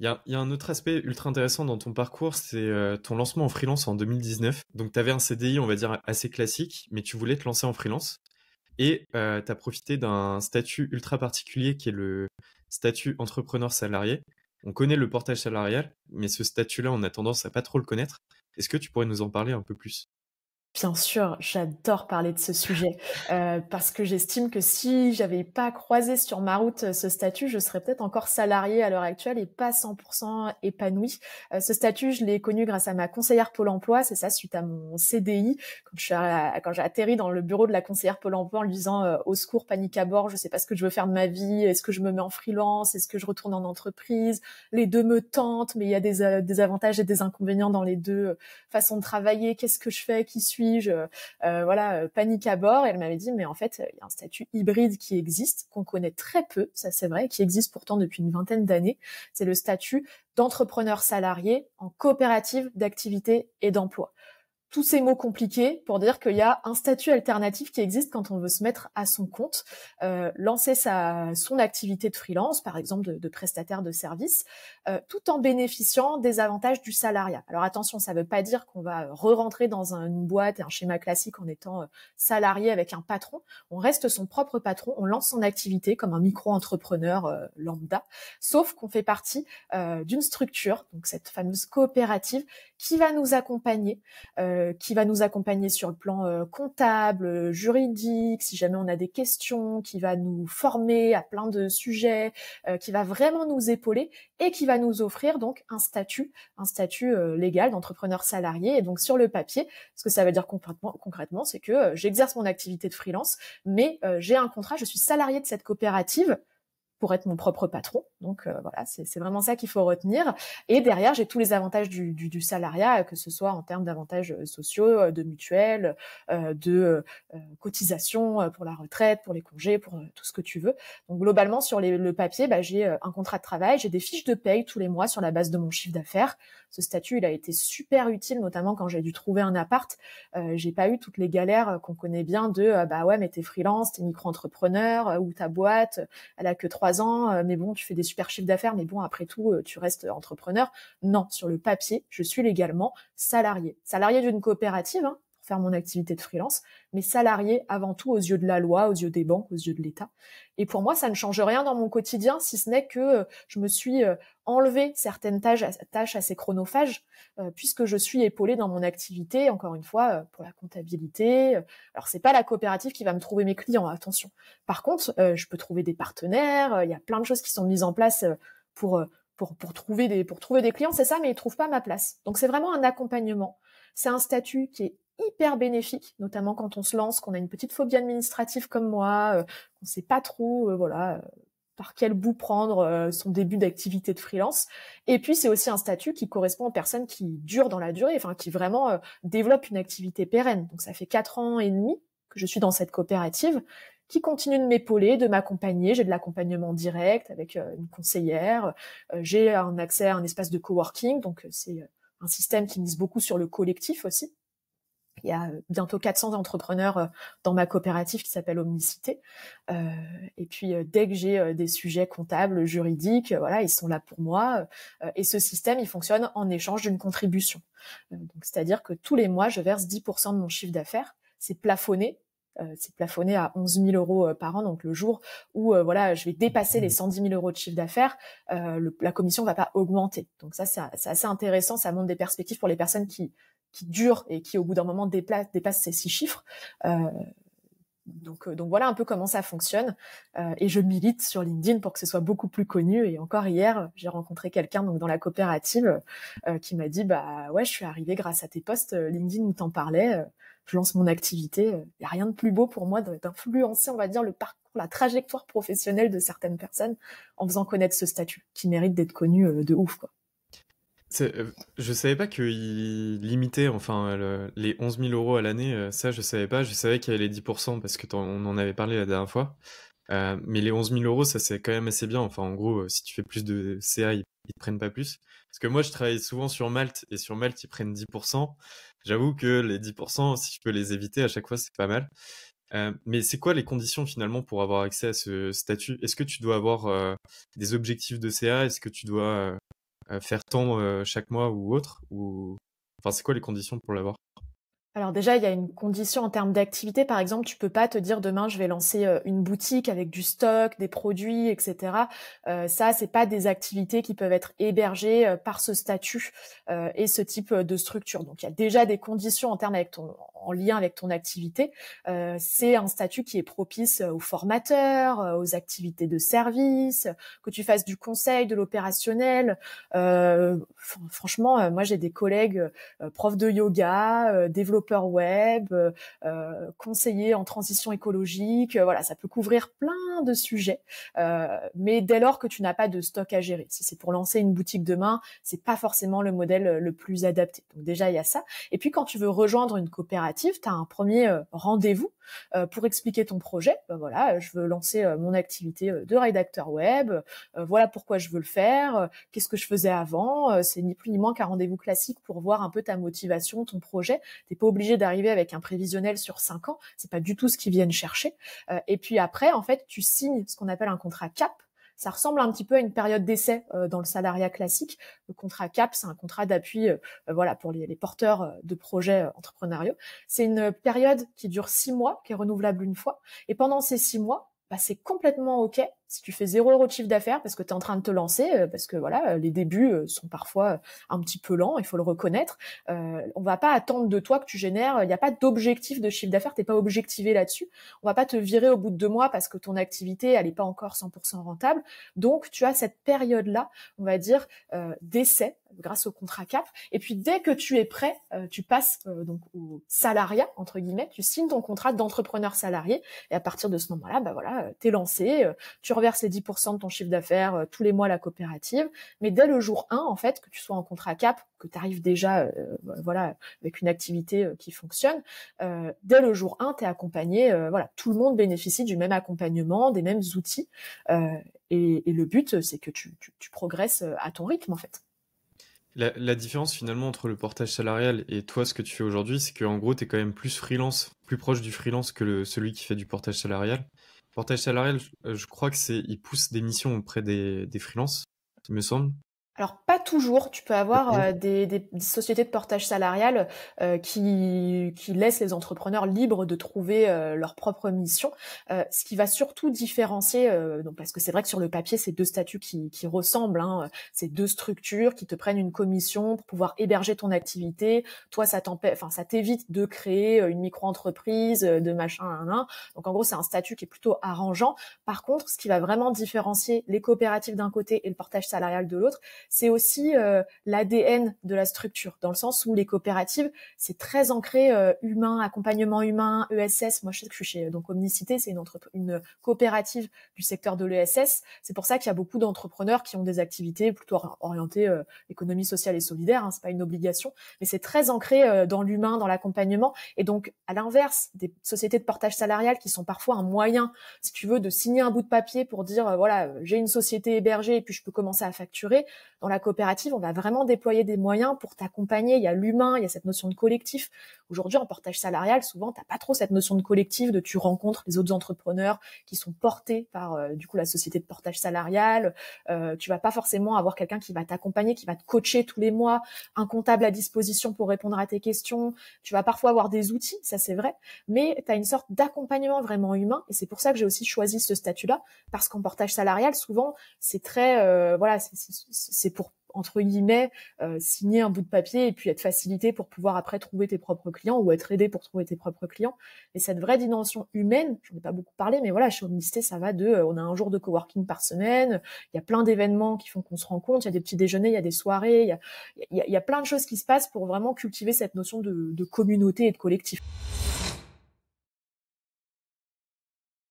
Il y, a, un autre aspect ultra intéressant dans ton parcours, c'est euh, ton lancement en freelance en 2019. Donc, tu avais un CDI, on va dire, assez classique, mais tu voulais te lancer en freelance. Et euh, tu as profité d'un statut ultra particulier qui est le statut entrepreneur salarié. On connaît le portage salarial, mais ce statut-là, on a tendance à pas trop le connaître. Est-ce que tu pourrais nous en parler un peu plus Bien sûr, j'adore parler de ce sujet euh, parce que j'estime que si j'avais pas croisé sur ma route euh, ce statut, je serais peut-être encore salariée à l'heure actuelle et pas 100% épanouie. Euh, ce statut, je l'ai connu grâce à ma conseillère Pôle Emploi, c'est ça, suite à mon CDI, quand je suis quand j'ai atterri dans le bureau de la conseillère Pôle Emploi en lui disant au secours, panique à bord, je sais pas ce que je veux faire de ma vie, est-ce que je me mets en freelance, est-ce que je retourne en entreprise, les deux me tentent, mais il y a des, des avantages et des inconvénients dans les deux façons de travailler, qu'est-ce que je fais, qui suis euh, euh, voilà, euh, panique à bord. elle m'avait dit, mais en fait, il y a un statut hybride qui existe, qu'on connaît très peu, ça c'est vrai, qui existe pourtant depuis une vingtaine d'années. C'est le statut d'entrepreneur salarié en coopérative d'activité et d'emploi tous ces mots compliqués pour dire qu'il y a un statut alternatif qui existe quand on veut se mettre à son compte, euh, lancer sa, son activité de freelance, par exemple de, de prestataire de service, euh, tout en bénéficiant des avantages du salariat. Alors attention, ça ne veut pas dire qu'on va re-rentrer dans une boîte et un schéma classique en étant euh, salarié avec un patron. On reste son propre patron, on lance son activité comme un micro-entrepreneur lambda, sauf qu'on fait partie d'une structure, donc cette fameuse coopérative, qui va nous accompagner. Euh, euh, qui va nous accompagner sur le plan euh, comptable, euh, juridique, si jamais on a des questions, qui va nous former à plein de sujets, qui va vraiment nous épauler et qui va nous offrir donc un statut, un statut légal d'entrepreneur salarié. Et donc sur le papier, ce que ça veut dire concrètement, concrètement c'est que j'exerce mon activité de freelance, mais j'ai un contrat, je suis salarié de cette coopérative pour être mon propre patron. Donc euh, voilà, c'est vraiment ça qu'il faut retenir. Et derrière, j'ai tous les avantages du, du, salariat, euh, que ce soit en termes d'avantages euh, sociaux, de mutuelles, de cotisations pour la retraite, pour les congés, pour tout ce que tu veux. Donc globalement, sur le papier, bah, j'ai un contrat de travail, j'ai des fiches de paye tous les mois sur la base de mon chiffre d'affaires ce statut, il a été super utile, notamment quand j'ai dû trouver un appart. Euh, j'ai pas eu toutes les galères euh, qu'on connaît bien de euh, bah ouais, mais t'es freelance, t'es micro-entrepreneur ou ta boîte, elle a que trois ans, mais bon, tu fais des super chiffres d'affaires, mais bon, après tout, tu restes entrepreneur. Non, sur le papier, je suis légalement salarié, salarié d'une coopérative, hein, faire mon activité de freelance, mais salarié avant tout aux yeux de la loi, aux yeux des banques, aux yeux de l'État. Et pour moi, ça ne change rien dans mon quotidien, si ce n'est que euh, je me suis euh, enlevé certaines tâches, assez chronophages, euh, puisque je suis épaulée dans mon activité, encore une fois, pour la comptabilité. Alors, c'est pas la coopérative qui va me trouver mes clients, hein, attention. Par contre, je peux trouver des partenaires, il y a plein de choses qui sont mises en place pour... Pour, pour, trouver des pour trouver des clients, c'est ça, mais ils trouvent pas ma place. Donc c'est vraiment un accompagnement. C'est un statut qui est hyper bénéfique, notamment quand on se lance, qu'on a une petite phobie administrative comme moi, euh, qu'on sait pas trop, euh, voilà, euh, par quel bout prendre son début d'activité de freelance. Et puis c'est aussi un statut qui correspond aux personnes qui durent dans la durée, enfin qui vraiment développent une activité pérenne. Donc ça fait quatre ans et demi que je suis dans cette coopérative qui continue de m'épauler, de m'accompagner. J'ai de l'accompagnement direct avec une conseillère. J'ai un accès à un espace de coworking, donc c'est un système qui mise beaucoup sur le collectif aussi, il y a bientôt 400 entrepreneurs euh, dans ma coopérative qui s'appelle Omnicité. Euh, et puis euh, dès que j'ai des sujets comptables, juridiques, voilà, ils sont là pour moi. et ce système, il fonctionne en échange d'une contribution. donc c'est-à-dire que tous les mois, je verse 10% de mon chiffre d'affaires. C'est plafonné, c'est plafonné à 11 000 euros par an. Donc le jour où voilà, je vais dépasser les 110 000 euros de chiffre d'affaires, la commission va pas augmenter. Donc ça, c'est assez intéressant. Ça montre des perspectives pour les personnes qui qui dure et qui au bout d'un moment dépasse, dépasse ces six chiffres. Euh, donc, euh, donc voilà un peu comment ça fonctionne. Euh, et je milite sur LinkedIn pour que ce soit beaucoup plus connu. Et encore hier, j'ai rencontré quelqu'un donc dans la coopérative qui m'a dit bah ouais, je suis arrivée grâce à tes posts LinkedIn où t'en parlais je lance mon activité. Il n'y a rien de plus beau pour moi d'influencer, on va dire, le parcours, la trajectoire professionnelle de certaines personnes en faisant connaître ce statut qui mérite d'être connu de ouf. Quoi. Euh, je savais pas qu'ils limitait enfin les 11 000 euros à l'année, euh, ça je savais pas. Je savais qu'il y avait les 10% parce que on en avait parlé la dernière fois. Euh, mais les 11 000 euros, ça c'est quand même assez bien. Enfin, en gros, si tu fais plus de CA, ils, ne te prennent pas plus. Parce que moi, je travaille souvent sur Malte et sur Malte, ils prennent 10%. J'avoue que les 10%, si je peux les éviter à chaque fois, c'est pas mal. mais c'est quoi les conditions finalement pour avoir accès à ce statut Est-ce que tu dois avoir des objectifs de CA Est-ce que tu dois euh, faire tant euh, chaque mois ou autre ou... Enfin, c'est quoi les conditions pour l'avoir alors déjà, il y a une condition en termes d'activité. Par exemple, tu peux pas te dire demain je vais lancer euh, une boutique avec du stock, des produits, etc. Euh, ça, c'est pas des activités qui peuvent être hébergées euh, par ce statut euh, et ce type de structure. Donc il y a déjà des conditions en termes en lien avec ton activité. c'est un statut qui est propice aux formateurs, aux activités de service, que tu fasses du conseil, de l'opérationnel. franchement, moi j'ai des collègues profs de yoga, développeurs web, euh, euh, conseiller en transition écologique. Euh, voilà, ça peut couvrir plein de sujets. mais dès lors que tu n'as pas de stock à gérer, si c'est pour lancer une boutique demain, c'est pas forcément le modèle le plus adapté. Donc déjà il y a ça. Et puis quand tu veux rejoindre une coopérative, tu as un premier rendez-vous pour expliquer ton projet. Ben voilà, je veux lancer mon activité de rédacteur web. voilà pourquoi je veux le faire. Qu'est-ce que je faisais avant C'est ni plus ni moins qu'un rendez-vous classique pour voir un peu ta motivation, ton projet. T'es pas d'arriver avec un prévisionnel sur cinq ans. C'est pas du tout ce qu'ils viennent chercher. Euh, et puis après, en fait, tu signes ce qu'on appelle un contrat cap. Ça ressemble un petit peu à une période d'essai euh, dans le salariat classique. Le contrat CAP, c'est un contrat d'appui, euh, voilà, pour les, porteurs de projets entrepreneuriaux. C'est une période qui dure six mois, qui est renouvelable une fois. Et pendant ces six mois, bah, c'est complètement ok si tu fais zéro euro de chiffre d'affaires parce que tu es en train de te lancer, euh, parce que voilà, euh, les débuts euh, sont parfois un petit peu lents, il faut le reconnaître. Euh, on va pas attendre de toi que tu génères, il n'y a pas d'objectif de chiffre d'affaires, t'es pas objectivé là-dessus. On va pas te virer au bout de deux mois parce que ton activité elle n'est pas encore 100% rentable. Donc tu as cette période là, on va dire d'essai grâce au contrat cap. Et puis dès que tu es prêt, tu passes donc au salariat entre guillemets, tu signes ton contrat d'entrepreneur salarié. Et à partir de ce moment-là, bah voilà, t'es lancé, tu reverses les 10% de ton chiffre d'affaires euh, tous les mois à la coopérative. Mais dès le jour 1, en fait, que tu sois en contrat cap, que tu arrives déjà euh, euh, voilà, avec une activité qui fonctionne, dès le jour 1, tu es accompagné. voilà, tout le monde bénéficie du même accompagnement, des mêmes outils. Et, le but, c'est que tu, tu, progresses à ton rythme, en fait. La, différence finalement entre le portage salarial et toi ce que tu fais aujourd'hui, c'est qu'en gros tu es quand même plus freelance, plus proche du freelance que le, celui qui fait du portage salarial. Portage salarial, euh, je crois que c'est ils poussent des missions auprès des, des freelances, il me semble alors pas toujours, tu peux avoir euh, des, sociétés de portage salarial euh, qui, qui laissent les entrepreneurs libres de trouver euh, leur propre mission, ce qui va surtout différencier, donc parce que c'est vrai que sur le papier c'est deux statuts qui, qui ressemblent, hein, c'est deux structures qui te prennent une commission pour pouvoir héberger ton activité, toi ça enfin ça t'évite de créer une micro-entreprise, de machin, un, un. donc en gros c'est un statut qui est plutôt arrangeant. Par contre, ce qui va vraiment différencier les coopératives d'un côté et le portage salarial de l'autre, c'est aussi euh, l'ADN de la structure, dans le sens où les coopératives, c'est très ancré euh, humain, accompagnement humain, ESS. Moi, je sais que suis chez euh, donc Omnicité, c'est une, coopérative du secteur de l'ESS. C'est pour ça qu'il y a beaucoup d'entrepreneurs qui ont des activités plutôt orientées économie sociale et solidaire. ce hein, c'est pas une obligation, mais c'est très ancré dans l'humain, dans l'accompagnement. Et donc, à l'inverse, des sociétés de portage salarial qui sont parfois un moyen, si tu veux, de signer un bout de papier pour dire voilà, j'ai une société hébergée et puis je peux commencer à facturer dans la coopérative, on va vraiment déployer des moyens pour t'accompagner. Il y a l'humain, il y a cette notion de collectif. Aujourd'hui, en portage salarial, souvent, t'as pas trop cette notion de collectif, de tu rencontres les autres entrepreneurs qui sont portés par euh, du coup la société de portage salarial. Euh, tu vas pas forcément avoir quelqu'un qui va t'accompagner, qui va te coacher tous les mois, un comptable à disposition pour répondre à tes questions. Tu vas parfois avoir des outils, ça c'est vrai, mais tu as une sorte d'accompagnement vraiment humain. Et c'est pour ça que j'ai aussi choisi ce statut-là, parce qu'en portage salarial, souvent, c'est très euh, voilà, c'est c'est pour entre guillemets, euh, signer un bout de papier et puis être facilité pour pouvoir après trouver tes propres clients ou être aidé pour trouver tes propres clients. Et cette vraie dimension humaine, j'en ai pas beaucoup parlé, mais voilà, chez Omnisté, ça va de, euh, on a un jour de coworking par semaine, il y a plein d'événements qui font qu'on se rencontre, il y a des petits déjeuners, il y a des soirées, il y a, plein de choses qui se passent pour vraiment cultiver cette notion de communauté et de collectif.